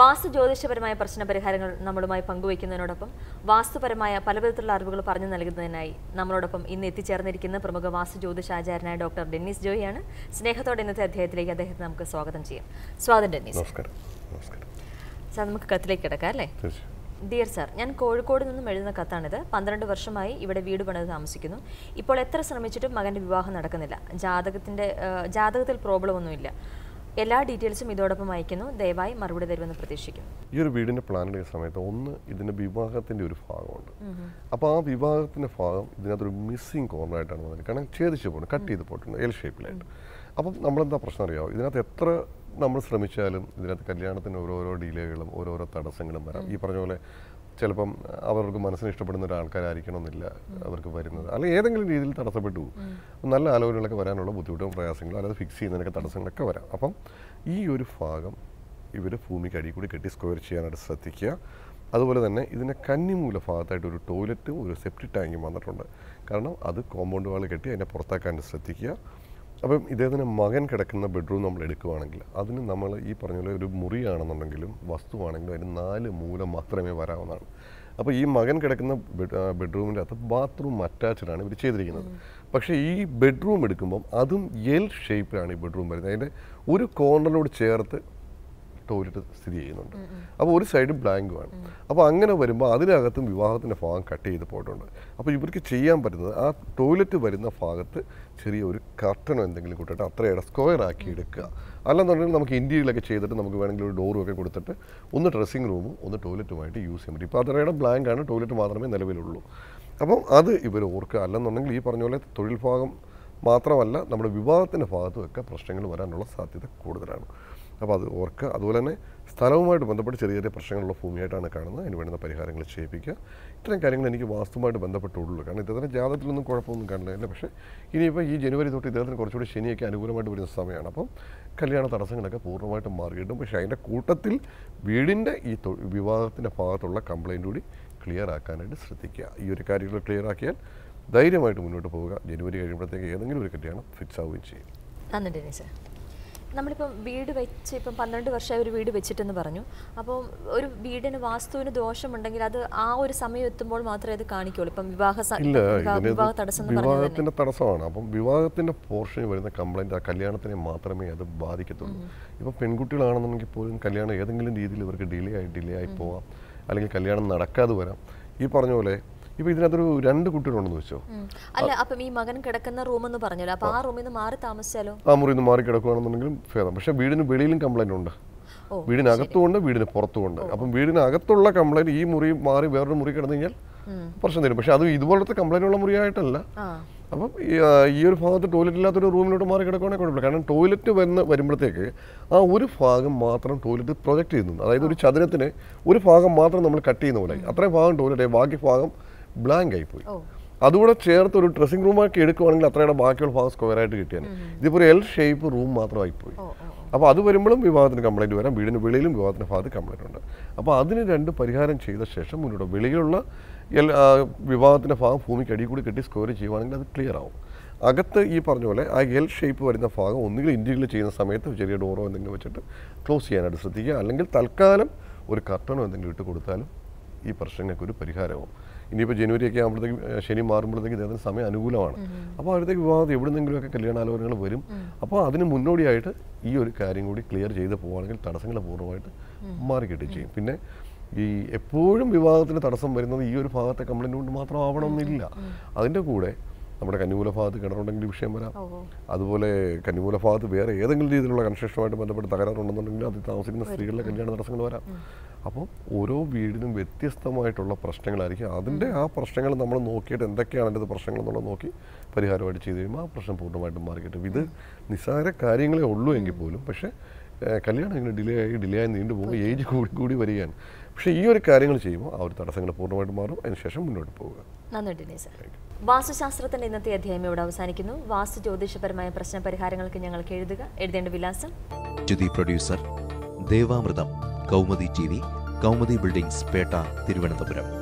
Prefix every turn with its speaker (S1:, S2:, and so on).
S1: വാസ്തു ജ്യോതിഷപരമായ പ്രശ്ന പരിഹാരങ്ങൾ നമ്മളുമായി പങ്കുവയ്ക്കുന്നതിനോടൊപ്പം വാസ്തുപരമായ പലവിധത്തിലുള്ള അറിവുകൾ പറഞ്ഞു നൽകുന്നതിനായി നമ്മളോടൊപ്പം ഇന്ന് എത്തിച്ചേർന്നിരിക്കുന്ന പ്രമുഖ വാസ്തു ജ്യോതിഷാചാര്യനായ ഡോക്ടർ ഡെന്നിസ് ജോയിയാണ് സ്നേഹത്തോടെ ഇന്നത്തെ അദ്ദേഹത്തിലേക്ക് അദ്ദേഹത്തെ നമുക്ക് സ്വാഗതം ചെയ്യാം സ്വാഗതം ഡെന്നിസ് സാർ നമുക്ക് കത്തിലേക്ക് കിടക്കാം അല്ലേ ഡിയർ സാർ ഞാൻ കോഴിക്കോട് നിന്നും എഴുതുന്ന കത്താണിത് പന്ത്രണ്ട് വർഷമായി ഇവിടെ വീട് പണിത് താമസിക്കുന്നു ഇപ്പോൾ എത്ര ശ്രമിച്ചിട്ടും മകൻ്റെ വിവാഹം നടക്കുന്നില്ല ജാതകത്തിൻ്റെ ജാതകത്തിൽ പ്രോബ്ലം ഒന്നുമില്ല എല്ലാ ഡീറ്റെയിൽസും ഇതോടൊപ്പം അയക്കുന്നു ദയവായി മറുപടി തരുമെന്ന് പ്രതീക്ഷിക്കുന്നു
S2: ഈ ഒരു വീടിന്റെ പ്ലാൻ എടുക്കുന്ന സമയത്ത് ഒന്ന് ഇതിന്റെ വിവാഹത്തിന്റെ ഒരു ഭാഗമുണ്ട് അപ്പോൾ ആ വിവാഹത്തിന്റെ ഭാഗം ഇതിനകത്തൊരു മിസ്സിംഗ് കോർണർ ആയിട്ടാണ് വന്നത് കാരണം ഛേദിച്ചു പോകുന്നത് കട്ട് ചെയ്ത് പോയിട്ടുണ്ട് എൽ ഷേപ്പിലായിട്ട് അപ്പം നമ്മളെന്താ പ്രശ്നം അറിയാമോ ഇതിനകത്ത് എത്ര നമ്മൾ ശ്രമിച്ചാലും ഇതിനകത്ത് കല്യാണത്തിന് ഓരോരോ ഡീലേകളും ഓരോരോ തടസ്സങ്ങളും വരാം ഈ പറഞ്ഞ പോലെ ചിലപ്പം അവർക്ക് മനസ്സിന് ഇഷ്ടപ്പെടുന്ന ഒരാൾക്കാരായിരിക്കണമെന്നില്ല അവർക്ക് വരുന്നത് അല്ലെങ്കിൽ ഏതെങ്കിലും രീതിയിൽ തടസ്സപ്പെട്ടു നല്ല ആലോചനകളൊക്കെ വരാനുള്ള ബുദ്ധിമുട്ടും പ്രയാസങ്ങളും അല്ലാതെ ഫിക്സ് ചെയ്യുന്നതിനൊക്കെ തടസ്സങ്ങളൊക്കെ വരാം അപ്പം ഈ ഒരു ഭാഗം ഇവർ ഭൂമിക്ക് അടി കൂടി കെട്ടി സ്ക്വയർ ചെയ്യാനായിട്ട് ശ്രദ്ധിക്കുക അതുപോലെ തന്നെ ഇതിൻ്റെ കന്നിമൂല ഭാഗത്തായിട്ട് ഒരു ടോയ്ലറ്റും ഒരു സെപ്റ്റി ടാങ്കും വന്നിട്ടുണ്ട് കാരണം അത് കോമ്പൗണ്ട് വാൾ കെട്ടി അതിനെ പുറത്താക്കാൻ ശ്രദ്ധിക്കുക അപ്പം ഇദ്ദേഹത്തിന് മകൻ കിടക്കുന്ന ബെഡ്റൂം നമ്മൾ എടുക്കുവാണെങ്കിൽ അതിന് നമ്മൾ ഈ പറഞ്ഞ പോലെ ഒരു മുറിയാണെന്നുണ്ടെങ്കിലും വസ്തുവാണെങ്കിലും അതിന് നാല് മൂല മാത്രമേ വരാവുന്നതാണ് അപ്പോൾ ഈ മകൻ കിടക്കുന്ന ബെഡ്റൂമിൻ്റെ അകത്ത് ബാത്റൂം അറ്റാച്ച്ഡാണ് ഇവർ ചെയ്തിരിക്കുന്നത് പക്ഷേ ഈ ബെഡ്റൂം എടുക്കുമ്പം അതും എൽ ഷേപ്പിലാണ് ഈ ബെഡ്റൂം വരുന്നത് അതിൻ്റെ ഒരു കോർണറിനോട് ചേർത്ത് ടോയ്ലറ്റ് സ്ഥിതി ചെയ്യുന്നുണ്ട് അപ്പോൾ ഒരു സൈഡ് വേണം അപ്പോൾ അങ്ങനെ വരുമ്പോൾ അതിനകത്തും വിവാഹത്തിൻ്റെ ഭാഗം കട്ട് ചെയ്ത് പോയിട്ടുണ്ട് അപ്പോൾ ഇവർക്ക് ചെയ്യാൻ പറ്റുന്നത് ആ ടോയ്ലറ്റ് വരുന്ന ഭാഗത്ത് ചെറിയ ഒരു കർട്ടനോ എന്തെങ്കിലും കൂട്ടിട്ട് അത്രയേറെ സ്ക്വയർ ആക്കി എടുക്കുക അല്ലെന്നുണ്ടെങ്കിൽ നമുക്ക് ഇന്ത്യയിലൊക്കെ ചെയ്തിട്ട് നമുക്ക് വേണമെങ്കിൽ ഒരു ഡോറും ഒക്കെ കൊടുത്തിട്ട് ഒന്ന് ഡ്രസ്സിംഗ് റൂമും ഒന്ന് ടോയ്ലറ്റുമായിട്ട് യൂസ് ചെയ്യാൻ പറ്റും ഇപ്പോൾ അത്രയുടെ ബ്ലാങ്ക് ആണ് ടോയ്ലറ്റ് മാത്രമേ നിലവിലുള്ളൂ അപ്പം അത് ഇവർ ഓർക്കുക അല്ലെന്നുണ്ടെങ്കിൽ ഈ പറഞ്ഞ പോലെ തൊഴിൽ ഭാഗം മാത്രമല്ല നമ്മുടെ വിവാഹത്തിൻ്റെ ഭാഗത്തുമൊക്കെ പ്രശ്നങ്ങൾ വരാനുള്ള സാധ്യത കൂടുതലാണ് അപ്പോൾ അത് ഓർക്കുക അതുപോലെ തന്നെ സ്ഥലവുമായിട്ട് ബന്ധപ്പെട്ട് ചെറിയ ചെറിയ പ്രശ്നങ്ങളുള്ള ഭൂമിയായിട്ടാണ് കാണുന്നത് അതിന് വേണ്ടുന്ന പരിഹാരങ്ങൾ ചെയ്യിപ്പിക്കുക ഇത്തരം കാര്യങ്ങൾ എനിക്ക് വാസ്തുമായിട്ട് ബന്ധപ്പെട്ടുള്ളൂ കാരണം ഇദ്ദേഹത്തിൻ്റെ ജാതത്തിലൊന്നും കുഴപ്പമൊന്നും കാണില്ല പക്ഷേ ഇനിയിപ്പോൾ ഈ ജനുവരി തൊട്ട് ഇദ്ദേഹത്തിന് കുറച്ചുകൂടി ശനിയൊക്കെ അനുകൂലമായിട്ട് വരുന്ന സമയമാണ് അപ്പം കല്യാണ തടസ്സങ്ങളൊക്കെ പൂർണ്ണമായിട്ട് മാറിയിട്ടും പക്ഷേ അതിൻ്റെ കൂട്ടത്തിൽ വീടിൻ്റെ ഈ വിവാദത്തിൻ്റെ ഭാഗത്തുള്ള കംപ്ലയിൻ്റ് കൂടി ക്ലിയർ ആക്കാനായിട്ട് ശ്രദ്ധിക്കുക ഈ ഒരു കാര്യങ്ങൾ ക്ലിയർ ആക്കിയാൽ ധൈര്യമായിട്ട് മുന്നോട്ട് പോവുക ജനുവരി കഴിയുമ്പോഴത്തേക്ക് ഏതെങ്കിലും ഒരു കല്യാണം ഫിക്സ് ആവുകയും ചെയ്യും
S1: നന്ദി നമ്മളിപ്പം വീട് വെച്ച് ഇപ്പം പന്ത്രണ്ട് വർഷമായി ഒരു വീട് വെച്ചിട്ടെന്ന് പറഞ്ഞു അപ്പോൾ ഒരു വീടിന് വാസ്തുവിന് ദോഷമുണ്ടെങ്കിൽ അത് ആ ഒരു സമയം എത്തുമ്പോൾ മാത്രമേ അത് കാണിക്കുള്ളൂ ഇപ്പം വിവാഹ വിവാഹ തടസ്സം വിവാഹത്തിന്റെ
S2: തടസ്സമാണ് അപ്പം വിവാഹത്തിന്റെ പോർഷൻ വരുന്ന കംപ്ലൈന്റ് ആ കല്യാണത്തിനെ മാത്രമേ അത് ബാധിക്കത്തുള്ളൂ ഇപ്പം പെൺകുട്ടികളാണെന്നുണ്ടെങ്കിൽ പോലും കല്യാണം ഏതെങ്കിലും രീതിയിൽ ഇവർക്ക് ഡിലേ ആയി ഡിലേ ആയി പോവാം അല്ലെങ്കിൽ കല്യാണം നടക്കാതെ വരാം ഈ പറഞ്ഞ പോലെ ഇപ്പൊ ഇതിനകത്തൊരു രണ്ട് കുട്ടികളുണ്ടെന്ന് വെച്ചോ
S1: അല്ല അപ്പൊ ഈ മകൻ കിടക്കുന്ന റൂം എന്ന് പറഞ്ഞല്ലോ അപ്പൊ ആ റൂമിൽ നിന്ന് മാറി താമസിച്ചാലോ
S2: ആ മുറിയിൽ നിന്ന് മാറി കിടക്കുകയാണെന്നുണ്ടെങ്കിലും ഭേദം പക്ഷെ വീടിന് വെളിയിലും കംപ്ലൈന്റ് ഉണ്ട് ഉണ്ട് വീടിന് ഉണ്ട് അപ്പം വീടിനകത്തുള്ള കംപ്ലൈന്റ് ഈ മുറി മാറി വേറൊരു മുറി കിടന്നു കഴിഞ്ഞാൽ പ്രശ്നം തരും പക്ഷെ അത് ഇതുപോലത്തെ കംപ്ലൈന്റ് ഉള്ള മുറിയായിട്ടല്ല അപ്പം ഈ ഒരു ഭാഗത്ത് ടോയ്ലറ്റ് ഇല്ലാത്തൊരു റൂമിലോട്ട് മാറി കിടക്കുകയാണെങ്കിൽ കുഴപ്പമില്ല കാരണം ടോയ്ലറ്റ് വന്ന് വരുമ്പോഴത്തേക്ക് ആ ഒരു ഭാഗം മാത്രം ടോയ്ലറ്റ് പ്രൊജക്റ്റ് ചെയ്യുന്നുണ്ട് അതായത് ഒരു ചതുരത്തിന് ഒരു ഭാഗം മാത്രം നമ്മൾ കട്ട് ചെയ്യുന്ന പോലെ അത്രയും ഭാഗം ടോയ്ലറ്റ് ബാക്കി ഭാഗം ബ്ലാങ്ക് ആയിപ്പോയി അതുകൂടെ ചേർത്ത് ഒരു ഡ്രസ്സിംഗ് റൂമാക്കി എടുക്കുവാണെങ്കിൽ അത്രയുടെ ബാക്കിയുള്ള ഭാഗം സ്ക്വയർ ആയിട്ട് കിട്ടിയാൽ ഇതിപ്പോൾ ഒരു എൽ ഷേപ്പ് റൂം മാത്രമായി പോയി അപ്പോൾ അത് വരുമ്പോഴും വിവാഹത്തിന് കംപ്ലൈൻറ്റ് വരാം വീടിന് വെളിയിലും വിവാഹത്തിന് ഭാഗത്ത് കംപ്ലൈൻറ്റ് ഉണ്ട് അപ്പോൾ അതിന് രണ്ട് പരിഹാരം ചെയ്ത ശേഷം മുന്നോട്ട് വെളിയിലുള്ള എൽ വിവാഹത്തിൻ്റെ ഭാഗം ഭൂമിക്ക് അടിയിൽ കൂടി കെട്ടി സ്ക്വയർ ചെയ്യുവാണെങ്കിൽ അത് ക്ലിയർ ആവും അകത്ത് ഈ പറഞ്ഞ പോലെ ആ എൽ ഷേപ്പ് വരുന്ന ഭാഗം ഒന്നുകിൽ ഇൻറ്റീരിയൽ ചെയ്യുന്ന സമയത്ത് ചെറിയ ഡോറോ എന്തെങ്കിലും വെച്ചിട്ട് ക്ലോസ് ചെയ്യാനായിട്ട് ശ്രദ്ധിക്കുക അല്ലെങ്കിൽ തൽക്കാലം ഒരു കർട്ടനോ എന്തെങ്കിലും ഇട്ട് കൊടുത്താലും ഈ പ്രശ്നങ്ങൾക്ക് ഒരു പരിഹാരമാവും ഇനിയിപ്പോൾ ഒക്കെ ആകുമ്പോഴത്തേക്കും ശനി മാറുമ്പോഴത്തേക്ക് ഇദ്ദേഹത്തിന് സമയം അനുകൂലമാണ് അപ്പോൾ അവിടത്തേക്ക് വിവാഹത്തിൽ എവിടെ നിന്നെങ്കിലുമൊക്കെ കല്യാണാലോചനകൾ വരും അപ്പോൾ അതിന് മുന്നോടിയായിട്ട് ഈ ഒരു കാര്യം കൂടി ക്ലിയർ ചെയ്ത് പോവുകയാണെങ്കിൽ തടസ്സങ്ങൾ പൂർണ്ണമായിട്ട് മാറിക്കിട്ടുകയും ചെയ്യും പിന്നെ ഈ എപ്പോഴും വിവാഹത്തിന് തടസ്സം വരുന്നത് ഈ ഒരു ഭാഗത്തെ കംപ്ലൈൻറ്റ് കൊണ്ട് മാത്രം ആവണമെന്നില്ല അതിൻ്റെ കൂടെ നമ്മുടെ കന്നിമൂല ഭാഗത്ത് കിണറുണ്ടെങ്കിൽ വിഷയം വരാം അതുപോലെ കന്നിമൂല ഭാഗത്ത് വേറെ ഏതെങ്കിലും രീതിയിലുള്ള കൺസ്ട്രക്ഷനുമായിട്ട് ബന്ധപ്പെട്ട് തകരാറുണ്ടെന്നുണ്ടെങ്കിൽ അതിൽ താമസിക്കുന്ന സ്ത്രീകളുടെ കല്യാണ തടസ്സങ്ങൾ വരാം അപ്പോൾ ഓരോ വീടിനും വ്യത്യസ്തമായിട്ടുള്ള പ്രശ്നങ്ങളായിരിക്കും അതിൻ്റെ ആ പ്രശ്നങ്ങൾ നമ്മൾ നോക്കിയിട്ട് എന്തൊക്കെയാണ് അതിൻ്റെ പ്രശ്നങ്ങൾ എന്നുള്ളത് നോക്കി പരിഹാരമായിട്ട് ചെയ്ത് കഴിയുമ്പോൾ ആ പ്രശ്നം പൂർണ്ണമായിട്ടും മാറിക്കിട്ടും ഇത് നിസ്സാര കാര്യങ്ങളേ ഉള്ളൂ എങ്കിൽ പോലും പക്ഷേ കല്യാണം ഇങ്ങനെ ഡിലേ ആയി ഡിലേ ആയി നീണ്ടു പോകും ഏജ് കൂടി കൂടി വരികയാണ് പക്ഷേ ഈ ഒരു കാര്യങ്ങൾ ചെയ്യുമ്പോൾ ആ ഒരു തടസ്സങ്ങൾ പൂർണ്ണമായിട്ട് മാറും അതിനുശേഷം മുന്നോട്ട് പോവുക
S1: നന്ദി സർ വാസ്തുശാസ്ത്രത്തിന്റെ ഇന്നത്തെ അധ്യായം ഇവിടെ അവസാനിക്കുന്നു വാസ്തു ജ്യോതിഷപരമായ പ്രശ്ന പരിഹാരങ്ങൾക്ക് ഞങ്ങൾക്ക് എഴുതുക എഴുതേണ്ട വിലാസം
S2: ജ്യുതി producer Devamritham Kaumudi TV Kaumudi buildings Pettah Thiruvananthapuram